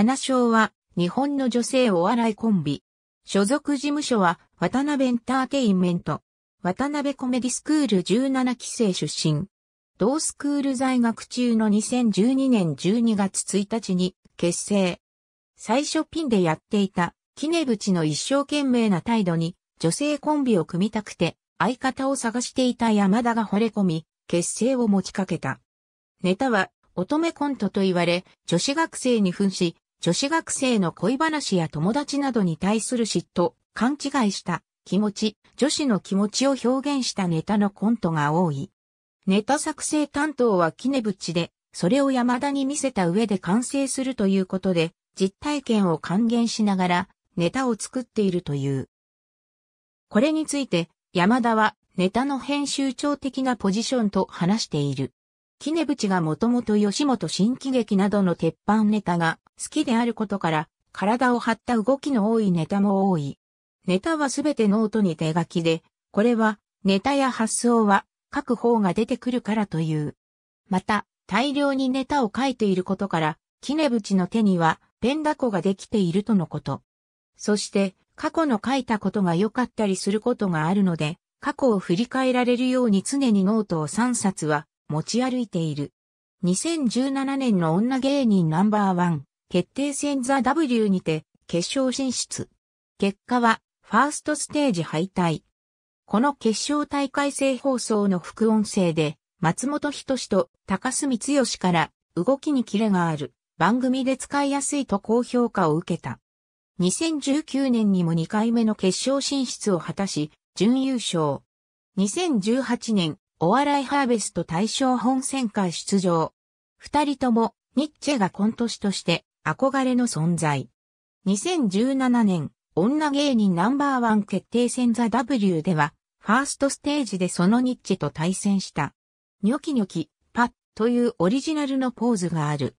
花賞は日本の女性お笑いコンビ。所属事務所は渡辺エンターテインメント。渡辺コメディスクール17期生出身。同スクール在学中の2012年12月1日に結成。最初ピンでやっていた、キネブチの一生懸命な態度に、女性コンビを組みたくて、相方を探していた山田が惚れ込み、結成を持ちかけた。ネタは、乙女コントと言われ、女子学生に扮し、女子学生の恋話や友達などに対する嫉妬、勘違いした気持ち、女子の気持ちを表現したネタのコントが多い。ネタ作成担当はキネブチで、それを山田に見せた上で完成するということで、実体験を還元しながら、ネタを作っているという。これについて、山田は、ネタの編集長的なポジションと話している。キネブチがもともと吉本新喜劇などの鉄板ネタが好きであることから、体を張った動きの多いネタも多い。ネタはすべてノートに手書きで、これは、ネタや発想は、書く方が出てくるからという。また、大量にネタを書いていることから、キネブチの手には、ペンダコができているとのこと。そして、過去の書いたことが良かったりすることがあるので、過去を振り返られるように常にノートを3冊は持ち歩いている。2017年の女芸人ナンバーワン、決定戦ザ・ W にて決勝進出。結果はファーストステージ敗退。この決勝大会制放送の副音声で、松本人志と高住剛から動きにキレがある番組で使いやすいと高評価を受けた。2019年にも2回目の決勝進出を果たし、準優勝。2018年、お笑いハーベスト大賞本選会出場。二人とも、ニッチェがコント師として、憧れの存在。2017年、女芸人ナンバーワン決定戦ザ・ W では、ファーストステージでそのニッチと対戦した。ニョキニョキ、パッというオリジナルのポーズがある。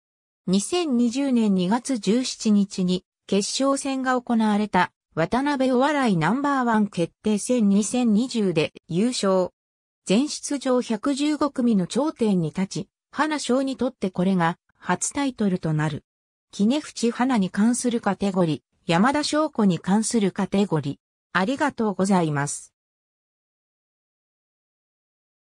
2020年2月17日に決勝戦が行われた渡辺お笑いナンバーワン決定戦2020で優勝。全出場115組の頂点に立ち、花賞にとってこれが初タイトルとなる。ネフ淵花に関するカテゴリ、山田翔子に関するカテゴリ。ありがとうございます。